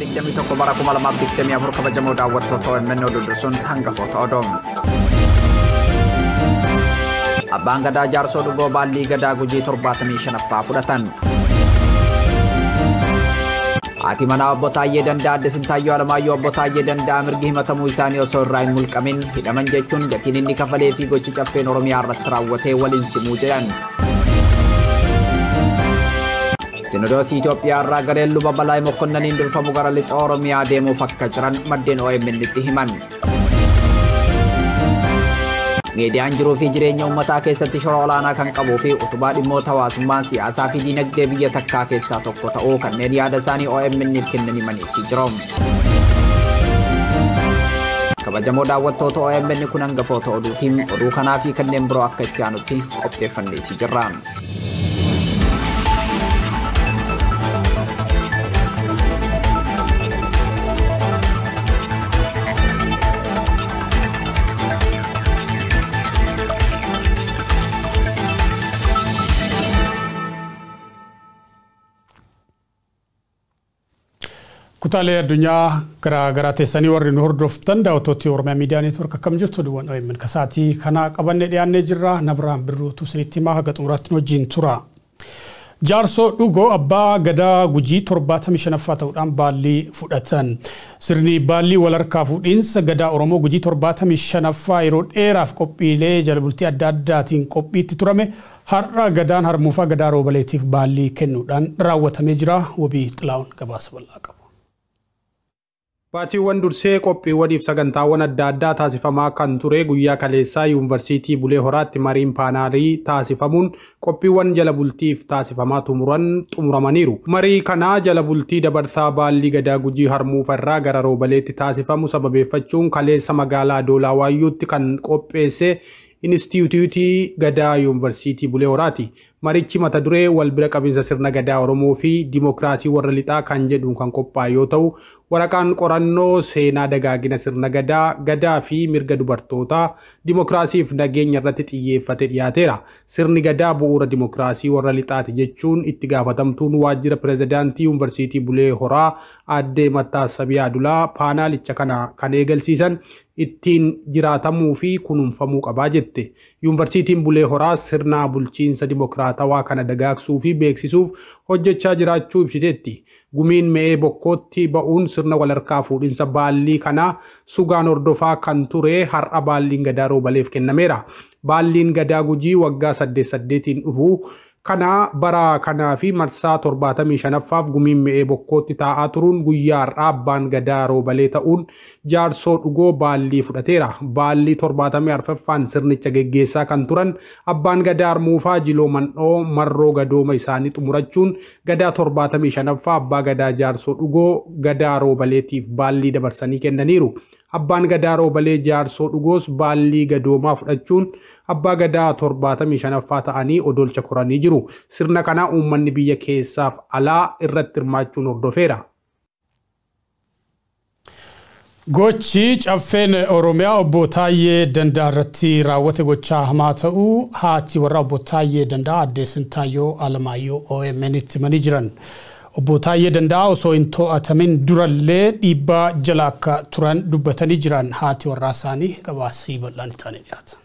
ሊቅደሚ ተኮ ማራኮ ማለማ ሊቅደሚ አብሮ ከበጀመ ወደ አወርቶ ተወ የምንወዱ ድርሱን ሀንገፎ አባን ገዳ ጃርሶ ድጎ ባሊ ገዳ ጉጂ ቶርባትም የሸነፋ ፉደተን አቲ መና ኦቦታዬ ደንዳ አድስን ታየው አለማየ ኦቦታዬ ደንዳ ምርጊህ መተሙ ይሳኔ ሰው ሙልቀሚን ሂደመን ጀቹን ገቲን እኒ ፊጎች ጨፌን ኦሮሚያ አረት ተራወቴ ሲሙ ጀያን Sinidoosii Itoophiyaa irraa gareen luba balaa mokkonnaniin durfamu gara lixa Oromiyaa deemuuf akka jiran maddeen omnitti himan. Miidiyaan jiruu fi jireenya uummataa keessatti shora olaanaa kan qabuu fi utubaa dhimmoota hawaasummaa siyaasaa fi dinagdee biyya takkaa keessaa tokko ta'uu kanneen yaada isaanii OMN kennan himaniiti jiroom. Kabajamoo daawwattoota OMN kun hangafoota oduutiin oduu kanaafi kanneen biroo akka itti aanutti qopheeffanneetii jirra. kutaalee addunyaa garaa teessanii warri nu hordoftan daawwattooti Oromiyaa Miidiyaa Neetwork akkam jirtu duwwan OMN kasaatii kanaa qabannee dhiyaannee jirra. Nabiraan Birruutu isinitti himaa haga xumuraatti nu wajjin tura. Jaarsoo dhugoo abbaa gadaa gujii torbaatamii shanaffaa ta'uudhaan baalli fudhatan. Sirni baallii harkaa fuudhinsa gadaa Oromoo gujii torbaatamii shanaffaa yeroo dheeraaf qophiilee jala bultii adda addaatiin qophiitti turame har'a gadaan harmuufaa gadaa roobaleetiif baallii kennuudhaan raawwatamee jira. Wabii xilaawun gabaasa bal'aa qabu. Dhugaatiiwwan dursee qophiiwwaniif sagantaawwan adda addaa taasifamaa kan ture guyyaa kaleessaa yuunivarsiitii Bulee Horaatti mariin paanarii taasifamuun qophiiwwan jala bultiif taasifamaa tumuramaniiru xumuramaniiru. Marii kanaa jala bultii dabarsaa baalli gadaa gujii harmuufa irraa gara roobaleetti taasifamu sababeeffachuun kaleessa magaalaa Doolaa Waayyuutti kan qopheesse Inistitiyuutii Gadaa Yuunivarsiitii Bulee Horaati. marichi mata duree walbira bira sirna gadaa Oromoo fi Dimookiraasii warra lixaa kan jedhu kan qophaa'e yoo ta'u, waraqaan qorannoo seenaa dagaagina sirna gadaa, fi mirga dubartoota Dimookiraasiif nageenya irratti xiyyeeffate dhiyaateera. Sirni gadaa bu'uura Dimookiraasii warra lixaati jechuun itti gaafatamtuun waajjira pirezidaantii Yuunivarsiitii Bulee Horaa Aaddee Mattaas Sabiyaa Dulaa paanaalicha kana kan eegalsiisan ittiin jiraatamuu fi kunuunfamuu qabaa jette. Yuunivarsiitiin Bulee Horaas sirna bulchiinsa Dimookiraasii tawaa kana dagaagsuu fi beeksisuuf hojjechaa jiraachuu ibsiteetti. Gumiin mee bokkootti ba'uun sirna walarkaa fuudhinsa baallii kanaa sugaan hordofaa kan ture har'a baalliin gadaa roobaleef kennameera. Baalliin gadaa gujii waggaa saddeet saddeetiin dhufuu Kana bara kana fi marsa mi me ta marsaa torbaatamii shanaffaaf gumiin mi'ee bokkootti taa'aa turuun guyyaa har'aa abbaan gadaa roobalee ta'uun jaarsoo dhugoo baallii fudhateera. Baallii torbaatamii arfaffaan sirnicha geggeessaa kan turan abbaan gadaa armuufaa jiloo man'oo marroo gadooma isaanii xumurachuun gadaa torbaatamii jar abbaa gadaa gadaro baleti gadaa roobaleetiif baallii dabarsanii kennaniiru. abbaan gadaa roobalee jaarsoo dhugoos baallii gadoomaa fudhachuun abbaa gadaa 75ffaa ta'anii odolcha koranii jiru sirna kana uummanni biyya keessaaf alaa irratti hirmaachuun hordofeera. Gochi caffeen Oromiyaa obbo taayee Dandaa irratti raawwate gochaa hamaa ta'uu haati warra obbo Taayee Dandaa addeessin Taayyoo Alamaayyoo OMN itti manii jiran. obbo Taayyee Danda'aa osoo hin to'atamin durallee dhiibbaa jala akka turan dubbatanii jiran haati warraa isaanii gabaasii bal'aan isaanii dhiyaata.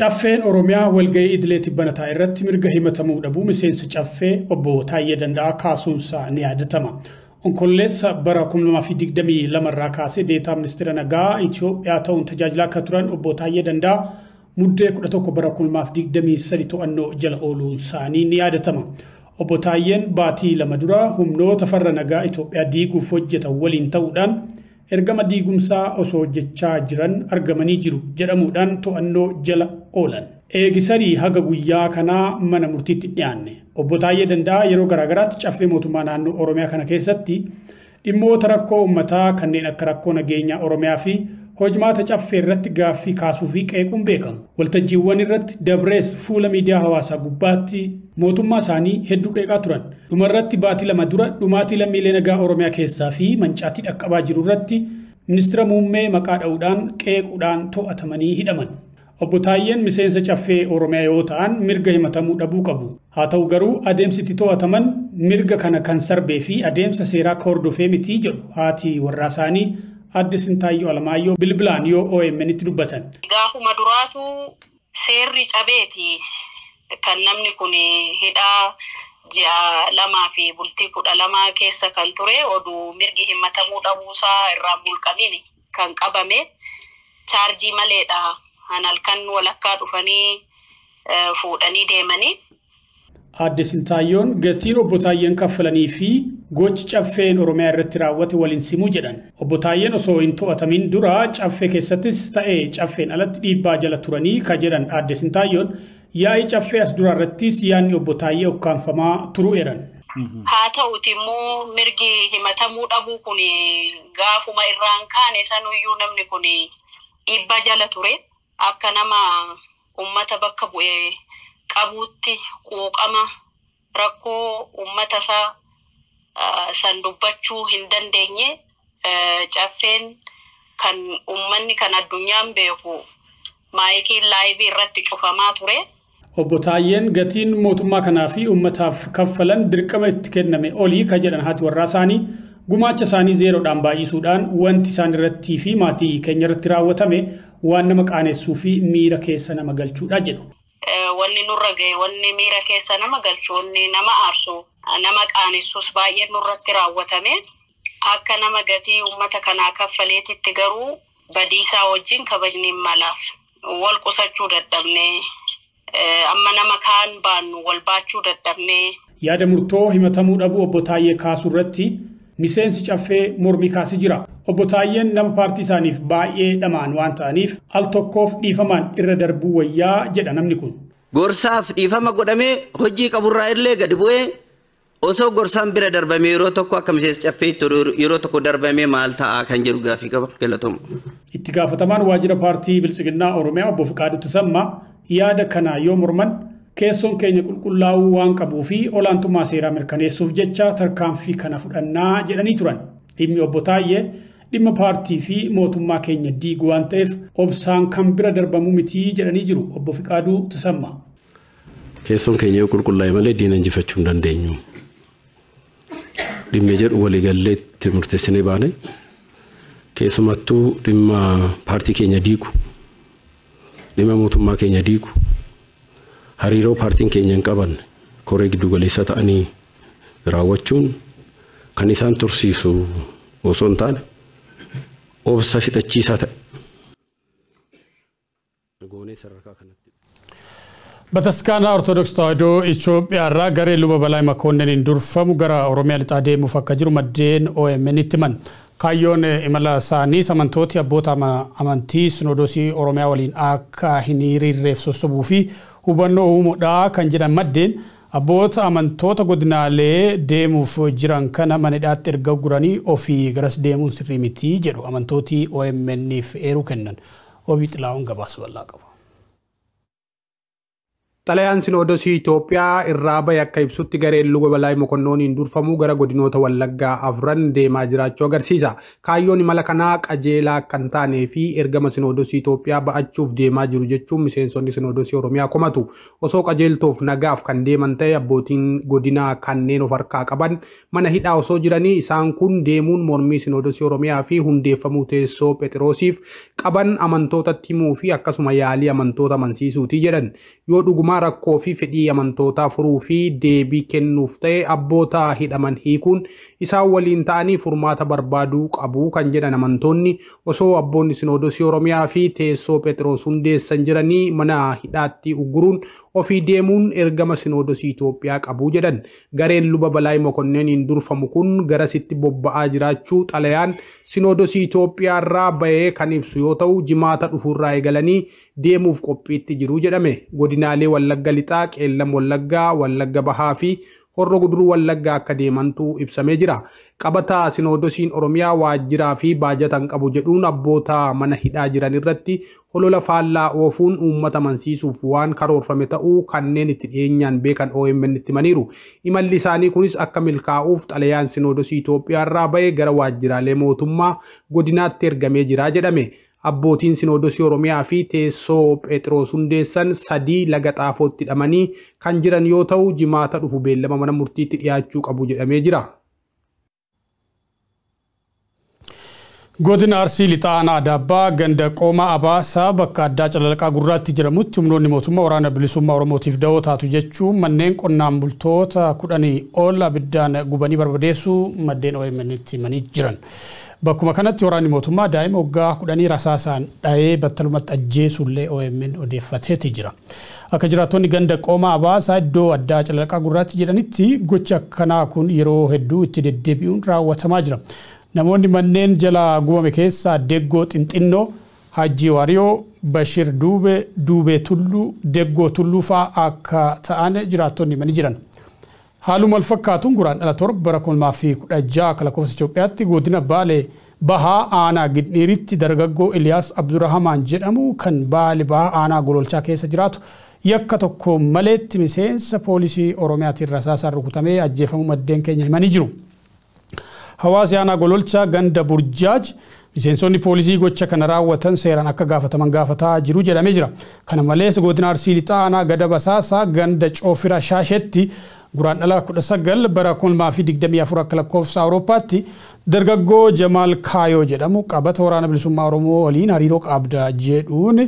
Caffeen Oromiyaa walga'ii idilee tibbanataa irratti mirga himatamuu dhabuu miseensa caffee obbo Taayyee Danda'aa kaasuunsaa ni yaadatama. Onkolleessa bara 2022 irraa kaasee deetaa ministeera nagaa Itoophiyaa ta'uun tajaajilaa akka turan obbo Taayyee Danda'aa muddee 11 bara 2023 to'annoo jala ooluun isaanii ni yaadatama. Obbo Taayyeen Baatii lama duraa humnoota farra nagaa Itoophiyaa diiguuf hojjetan waliin ta'uudhaan ergama diigumsaa osoo hojjechaa jiran argamanii jiru jedhamuudhaan to'annoo jala oolan. Eegisarii haga guyyaa kanaa mana murtiitti dhiyaanne. Obbo Taayyee Danda'aa yeroo garaagaraatti caffee mootummaa naannoo Oromiyaa kana keessatti dhimmoota rakkoo uummataa kanneen akka rakkoo nageenyaa Oromiyaa fi hojmaata caffee irratti gaaffii kaasuu fi qeequun beekamu. Waltajjiiwwan irratti dabrees fuula miidiyaa hawaasaa gubbaatti mootummaa isaanii hedduu qeeqaa turan. Dhumarratti baatii lama dura dhumaatii lammiilee nagaa Oromiyaa keessaa fi mancaatii dhaqqabaa jiru irratti ministeera muummee maqaa dha'uudhaan qeequudhaan to'atamanii hidhaman. Obbo Taayyeen miseensa caffee Oromiyaa yoo ta'an mirga himatamuu dhabuu qabu. Haa ta'u garuu adeemsitti to'ataman mirga kana kan sarbee fi adeemsa seeraa ka hordofee miti jedhu haati warraa isaanii adde Sintaayyoo Alamaayyoo bilbilaan yoo OMNitti dubbatan. Gaafuma duraatu seerri cabeeti kan namni kun hidhaa ji'a lamaa fi bultii kudha lamaa keessa kan ture oduu mirgi himmatamuu dhabuusaa irraa mulqamin kan qabame chaarjii maleedha kan halkan walakkaa dhufanii e, fuudhanii deemanii. Aadde Sintaayoon gatiin obbo Taayyeen kaffalanii fi gochi caffeen oromiyaa irratti raawwate waliin simuu jedhan obbo Taayyeen osoo hin to'atamin dura caffee keessattis ta'ee caffeen alatti dhiibbaa jala turanii ka jedhan hin taayoon yaa'ii caffee as duraa irrattis yaadni obbo Taayyee okkaanfamaa turuu eeran. Mhm. Haa ta'uti immoo mirgi himatamuu dhabuu kun gaafuma irraan kaane sanuyyuu namni kun dhiibbaa jala ture akka nama uummata bakka bu'ee qabuutti quuqama rakkoo uummata isaa. san dubbachuu hin dandeenye eh, caffeen kan uummanni kan addunyaan beeku maayikiin laayibii irratti cufamaa ture. Obbo Taayyeen gatiin mootummaa kanaa fi uummataaf kanfalan dirqama itti kenname olii ka jedhan haati warraa isaanii gumaacha isaanii zeeroodhaan baay'isuudhaan wanti isaan irrattii fi maatii keenya irratti raawwatame waan nama qaaneessuu fi miira keessa nama galchuudha jedhu. Eh, wanni nurra wanni miira keessa nama galchu nama aarsu nama qaanessuus baay'een nurratti raawwatame akka nama gatii uummata kanaa kaffaleetitti garuu badiisaa wajjin kabajniin malaaf wal qusachuu dadhabne eh, amma nama kaan baannu wal baachuu dadhabne. Yaada murtoo himatamuu dhabuu obbo Taayee kaasuu irratti miseensi caffee mormii kaasi jira. Obbo Taayeen nama paartii isaaniif baay'ee dhamaan waan ta'aniif al tokkoof dhiifamaan irra darbuu wayyaa jedha namni kun. Gorsaaf dhiifama godhamee hojii qaburraa illee gadi bu'ee osoo gorsaan bira darbame yeroo tokko akka miseensa caffee yeroo tokko darbame maal ta'a kan jedhu gaafii qaba Itti gaafatamaan waajjira paartii Bilchiginaa Oromiyaa obbo Fiqaaduu Tisammaa yaada kana yoo morman keessoon keenya qulqullaa'uu waan qabuu fi olaantummaa seeraa mirkaneessuuf jecha tarkaanfii kana fudhannaa jedhanii turan. Dhimmi obbo Taayyee dhimma paartii fi mootummaa keenya diigu waan ta'eef obsaan kan bira darbamuu mitii jedhanii jiru obbo Fiqaaduu Tisammaa. Keessoon keenya yoo qulqullaa'e malee diina injifachuu hin dandeenyu. dhimma jedhu walii waliigalleetti murteessinee baane keessumattuu dhimma paartii keenya diigu dhimma mootummaa keenya diigu hariiroo paartiin keenya hin qaban koree giddu galeessa ta'anii raawwachuun kan isaan tursiisu osoo hin taane obsa fixachiisaa ta'e. Bataskaana Ortodoksii Tawaahidoo Itoophiyaa irraa garee luba Balaa Makoonniin durfamu gara Oromiyaa lixaa deemuuf akka jiru maddeen OMN itti himan. Kaayyoon imala isaanii samantooti abboota amantii sinodoosii Oromiyaa waliin akka hin hiriirreef sossobuu fi hubannoo uumuudhaa kan jedhan maddeen abboota amantoota godinaalee deemuuf jiran kana manidhaatti erga guranii ofii garas deemuun sirrii miti jedhu amantooti OMN'iif eeruu kennan. Obii xilaa'uun gabaas bal'aa qaba. Xalayaan Sinoodosii Itoophiyaa irraa bahe akka ibsutti gareen Luga Balaa Mokonnooniin durfamuu gara godinoota Wallaggaa afran deemaa jiraachuu agarsiisa. Kaayyoon imala kanaa qajeelaa kan taanee fi ergama Sinoodosii Itoophiyaa ba'achuuf deemaa jiru jechuun miseensonni Sinoodosii Oromiyaa komatu. Osoo qajeeltoof nagaaf kan deeman ta'e abbootiin godinaa kanneen of harkaa qaban mana hidhaa osoo jiranii isaan kun deemuun mormii Sinoodosii Oromiyaa fi hundeeffamuu teessoo Phexroosiif qaban amantootatti timuu fi akkasuma yaalii amantoota amansiisuuti jedhan. Yoo dhuguma mootummaa rakkoo fi fedhii amantootaa furuu fi deebii kennuuf ta'e abboota hidhaman hiikuun isaan waliin ta'anii furmaata barbaaduu qabu kan jedhan amantoonni osoo abboonni sinoodosii oromiyaa fi teessoo phexros hundeessan jiranii mana hidhaatti uguruun ofii deemuun ergama sinoodosii Itoophiyaa qabu jedhan gareen luba balaa mokonneeniin durfamu kun garasitti bobba'aa jiraachuu xalayaan sinoodosii Itoophiyaa irraa bahee kan ibsu yoo ta'u jimaata dhufuurraa eegalanii deemuuf qophiitti jiru jedhame godinaalee Wallagga Lixaa, Qeellam Wallaggaa, Wallagga Bahaa fi horro guduruu Wallaggaa akka deemantu ibsamee jira. Qabataa Sinoodosiin Oromiyaa waajjiraa fi baajatan qabu jedhuun abboota mana hidhaa jiran irratti holola faallaa oofuun uummata mansiisuuf waan karoorfame ta'uu kanneen itti dhiyeenyaan beekan OMN itti maniiru. Imalli isaanii kunis akka milkaa'uuf xalayaan Sinoodosii Itoophiyaa irraa ba'e gara waajjiraalee mootummaa godinaatti ergamee jira jedhame. abbootiin sinoodosii oromiyaa fi teessoo phexroos hundeessan sadii laga xaafootti hidhamanii kan jiran yoo ta'u jimaata dhufu beellama mana murtiitti dhiyaachuu qabu jedhamee jira. Godin Arsii lixaanaa daabbaa ganda qoomaa abaasaa bakka addaa calalaqaa gurraatti jedhamutti humnoonni mootummaa waraana bilisummaa Oromootiif dawoo taatu jechuun manneen qonnaan bultoota kudhanii ol abiddaan gubanii barbadeessuu maddeen OMN itti himanii jiran. Bakkuma kanatti waraanni mootummaa daa'ima waggaa kudhanii rasaasaan dha'ee battalumatti ajjeesullee OMN odeeffateeti jira. Akka jiraattonni ganda qoomaa abaasaa iddoo addaa calalaqaa gurraatti jedhanitti gochi akkanaa kun yeroo hedduu itti deddeebi'uun raawwatamaa jira. namoonni manneen jalaa gubame keessaa deggoo xinxinnoo hajjii wariyoo bashir duube duubee tulluu deggoo tulluu fa'a akka ta'an jiraattonni mani jiran haaluma wal fakkaatuun guraan dhala torba bara kolmaa fi kudha ja'a akka lakkoofsa Itoophiyaatti godina baale Bahaa Aanaa Gidhiiritti dargaggoo Iliyaas Abdurrahamaan jedhamu kan baale Bahaa Aanaa Gololchaa keessa jiraatu yakka tokko maleetti miseensa poolisii Oromiyaatiin rasaasaan rukutamee ajjeefamu maddeen keenya himanii jiru. hawaasiyaanaa gololchaa ganda burjaaj miseensonni poolisii gocha kana raawwatan seeraan akka gaafataman gaafataa jiru jedhamee jira kana malees godina arsii lixaanaa gada basaasaa ganda coofira shaashetti guraan dhala kudha sagal bara fi afur akka lakkoofsa awurooppaatti dargaggoo jamaal kaayoo jedhamu qabata waraana bilisummaa oromoo waliin hariiroo qabda jedhuun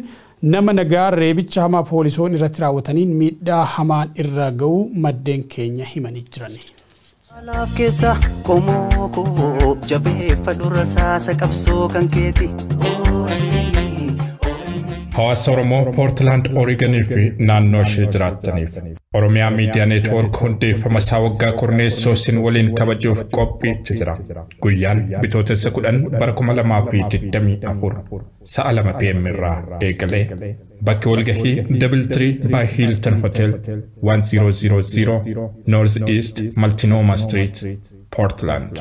nama nagaa reebicha hamaa poolisoon irratti raawwataniin miidhaa hamaan irra ga'uu maddeen keenya himanii jiranii. Alaaf keessa qomoo koo jabeeffadhu rasaasa qabsoo kan keeti. Hawaasa Oromoo Poortilaand Ooriiganii fi naannoo ishee jiraataniif Oromiyaa Miidiyaa Neetwoork hundeeffama isaa waggaa kurneessoo isin waliin kabajuuf qophiitti jira. Guyyaan bitootessa kudhan bara kuma lamaa fi digdamii afur sa'a lama PM irraa eegalee bakki walgahii Dabiltirii baay Hiilton Hotel 1000 North East Maltinooma Street poortilaand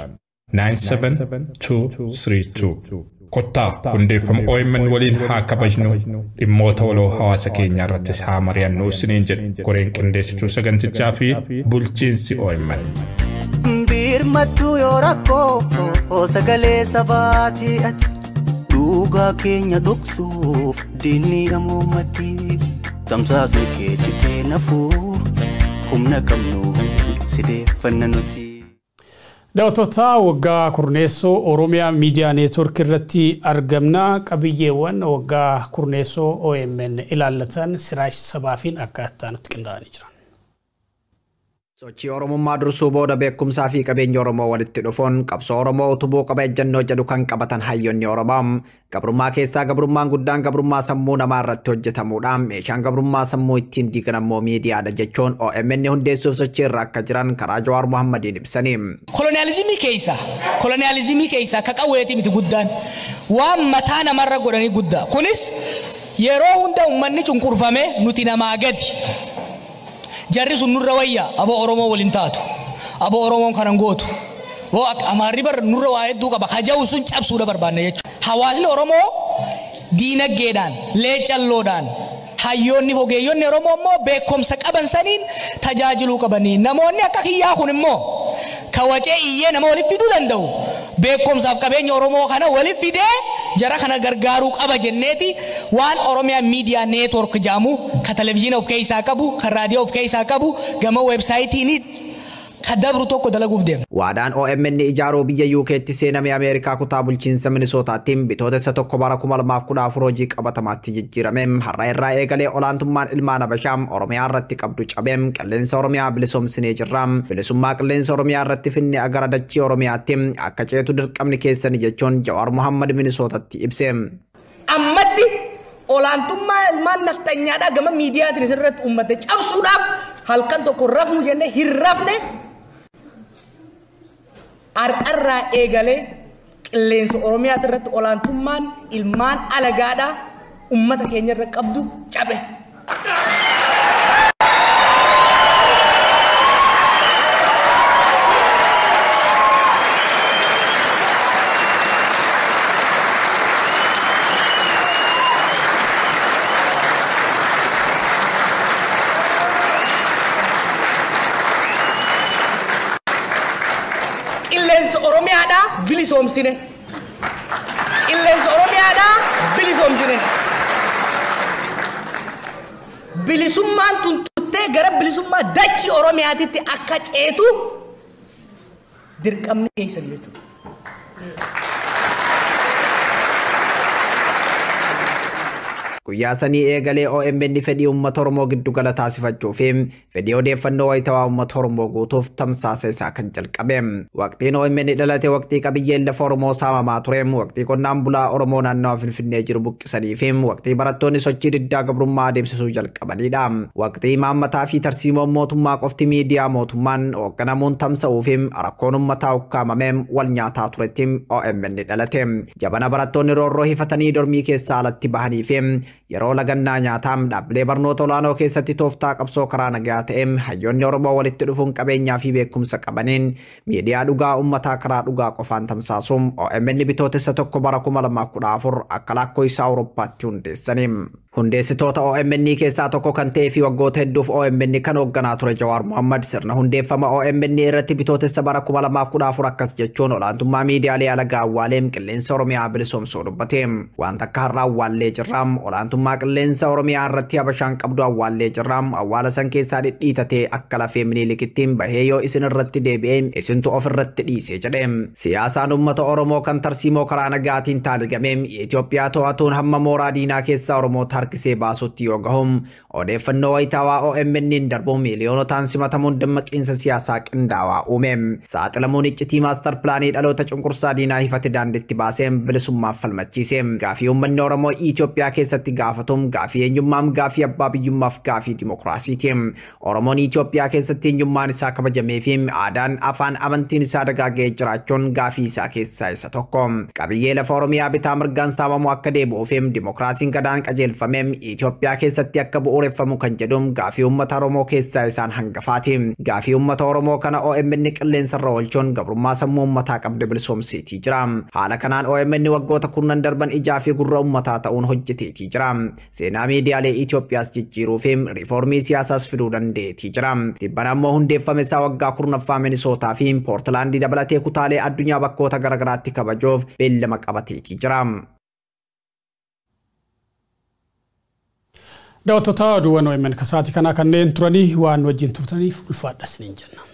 97232 Kottaa hundeeffama OMN waliin haa kabajnu dhimmoota waloo hawaasa keenyaa irrattis haa mari'annu isiniin jedhu qoreen qindeessituu sagantichaa fi bulchiinsi OMN. yoo rakkoo sagalee ati keenya kee humna Daawwattoota waggaa kurneessoo Oromiyaa miidiyaa neetwoork irratti argamna. Qabiyyeewwan waggaa kurneessoo OMN ilaallatan siraash akka akkaataa nutti qindaa'anii jiran. Sochii Oromummaa dursuu booda beekumsaa fi qabeenya Oromoo walitti dhufuun qabsoo Oromoo utubuu qabeenyannoo jedhu kan qabatan hayyoonni Oromoo gabrummaa keessaa gabrummaan guddaan gabrummaa sammuu namaa irratti hojjetamudha. Meeshaan gabrummaa sammuu ittiin diigan ammoo miidiyaadha jechuun OMN hundeessuuf sochii irra akka jiran karaa Jawaar Mohammadiin ibsanii. Koloniyalizimii keessa koloniyalizimii keessa ka qawweeti miti guddaan waan mataa namarra godhanii guddaa kunis yeroo hunda uummanni cunqurfame nuti namaa gadi. jarri sun nurra wayya aboo Oromoo waliin taatu oromo Oromoon kanan gootu ak amari bar nurra waa hedduu qaba haja'u sun cabsuudha barbaanne jechuudha. Hawaasni Oromoo diinaggeedhaan leecalloodhaan hayyoonni hogeeyyoonni Oromoo immoo beekumsa qaban saniin tajaajiluu qabanii namoonni akka kiyyaa kun immoo kawacee iyyee nama walitti fiduu danda'u beekumsaaf qabeenya Oromoo kana walitti fidee. jara kana gargaaruu qaba jenneeti waan oromiyaa miidiyaa neetwork jaamu ka televizyiina of keessaa qabu kan raadiyoo of keessaa qabu gama weebsaayitiin ka dabru tokko dalaguuf deema. Waadaan OMN ijaaruu biyya yuukeetti seename Ameerikaa kutaa bulchiinsa Minisootaattiin bitoota isa tokko bara kuma lamaaf kudha afur hojii qabatamaatti jijjiirame har'a irraa eegalee olaantummaan ilmaan Abashaam Oromiyaa irratti qabdu cabee qilleensa Oromiyaa bilisoomsinee jirra. Bilisummaa qilleensa Oromiyaa irratti finne agara dachii Oromiyaatti akka ceetu dirqamni keessan jechuun Jawaar Muhammad Minisootatti ibse. Ammatti olaantummaa ilmaan naftanyaadhaa gama miidiyaatiin isin irratti uummate cabsuudhaaf halkan tokko rafnu jennee hin rafne arqarraa eegalee qilleensa oromiyaatii irratti olaantummaan ilmaan alagaadhaa ummata keenya irra qabdu cabe. bilisoomsine qilleensa oromiyaadhaa bilisoomsine bilisummaan tuntuttee gara bilisummaa dachii oromiyaatitti akka ceetu dirqamni keessa jechuudha. Guyyaa sanii eegalee OMN fedhii uummata Oromoo giddugala taasifachuu fi fedhii odeeffannoo wayitawaa uummata Oromoo guutuuf tamsaasa isaa kan jalqabe. Waqtiin OMN dhalate waqtii qabiyyeen lafa Oromoo saamamaa ture, waqtii qonnaan bulaa Oromoo naannawaa Finfinnee jiru buqqisanii fi waqtii barattoonni sochii diddaa gabrummaa adeemsisuu jalqabanidha. Waqtii maammataa fi tarsiimoon mootummaa qofti miidiyaa mootummaan hoogganamuun tamsa'uu fi rakkoon ummataa ukkaamame wal nyaataa turetti OMN dhalate. Jabana barattoonni hifatanii dormii alatti yeroo lagannaa nyaataam dhaabbilee barnoota olaanoo keessatti tooftaa qabsoo karaa nagaa ta'eem hayyoonni Oromoo walitti dhufuun qabeenyaa fi beekumsa qabaniin miidiyaa dhugaa uummataa karaa dhugaa qofaan tamsaasuun OMN bitootessa tokko bara 2014 akka lakkoo isaa Awurooppaatti hundeessaniim. Hundeessitoota OMN keessaa tokko kan ta'ee fi waggoota hedduuf OMN kan hoogganaa ture Jawaar Mohaammed sirna hundeeffama OMN irratti bitootessa bara 2014 akkas jechuun olaantummaa miidiyaalee ala gaawwaaleem qilleensa Oromiyaa bilisoomsuu dubbate. Wanta akka har'a awwaallee jirraam olaantummaa qilleensa Oromiyaa irratti habashaan qabdu awwaallee jirraam awwaala san keessaa dhidhiitatee akka lafee miniilikittiin bahee yoo isin irratti deebi'ee isintu of irratti dhiisee jedhe. Siyaasaan uummata Oromoo kan tarsiimoo karaa nagaatiin taaligameem Itoophiyaa to'atuun hamma mooraa diinaa keessaa Oromoo الأنهار كسي باسو تيوغهم odeeffannoo wayitaawaa OMN darbuun miiliyoonotaan simatamuun damma siyaasaa qindaawaa uumeem. Saaxilamuun iccitii maastar pilaanii dhaloota cunqursaa diinaa hifate daandiitti baaseen bilisummaaf falmachiiseem. Gaafii uummanni Oromoo Itoophiyaa keessatti gaafatuun gaafii eenyummaam gaafii abbaa biyyummaaf gaafii dimokiraasiitiim. Oromoon Itoophiyaa keessatti eenyummaan isaa kabajamee fi aadaan afaan amantiin isaa dagaagee jiraachuun gaafii isaa keessaa isa tokko. Qabiyyee lafa Oromiyaa bitaa mirgaan saamamu akka deebi'uufiim dimokiraasiin gadaan qajeelfameem Itoophiyaa keessatti akka bu'uura xureeffamu kan jedhum gaafii uummata Oromoo keessaa isaan hangafaati. Gaafii uummata Oromoo kana OMN qilleensarra oolchuun gabrummaa sammuu uummataa qabde bilsoomsiitii jira. Haala kanaan OMN waggoota kurnan darban ijaa fi gurra uummataa ta'uun hojjeteetii jira. Seenaa miidiyaalee itiyoophiyaas jijjiiruu fi riifoormii siyaasaas fiduu dandeetii jira. Dhibban ammoo hundeeffame isaa waggaa kurnaffaa Minisootaa fi Poortilaandii dabalatee kutaalee addunyaa bakkoota garagaraatti kabajoof beellama qabateetii jira. daawwattoota du'an e OMN kasaatii kanaa kanneen turanii waan wajjin turtaniif ulfaadha isiniin jenna.